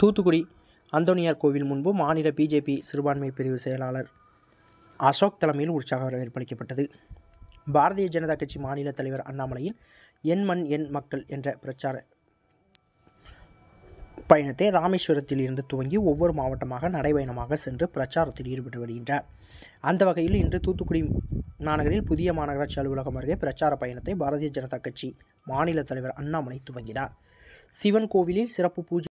தூத்துக்குடி அந்தோனியார் கோவில் முன்பு மாநில பிஜேபி சிறுபான்மை பிரிவு செயலாளர் அசோக் தலைமையில் உற்சாக அளிக்கப்பட்டது பாரதிய ஜனதா கட்சி மாநில தலைவர் அண்ணாமலையின் என் மண் என் மக்கள் என்ற பிரச்சார பயணத்தை ராமேஸ்வரத்தில் இருந்து துவங்கி ஒவ்வொரு மாவட்டமாக நடைபயணமாக சென்று பிரச்சாரத்தில் ஈடுபட்டு வருகின்றார் அந்த வகையில் இன்று தூத்துக்குடி மாநகரில் புதிய மாநகராட்சி அலுவலகம் அருகே பிரச்சார பயணத்தை பாரதிய ஜனதா கட்சி மாநில தலைவர் அண்ணாமலை துவங்கினார் சிவன் கோவிலில் சிறப்பு பூஜை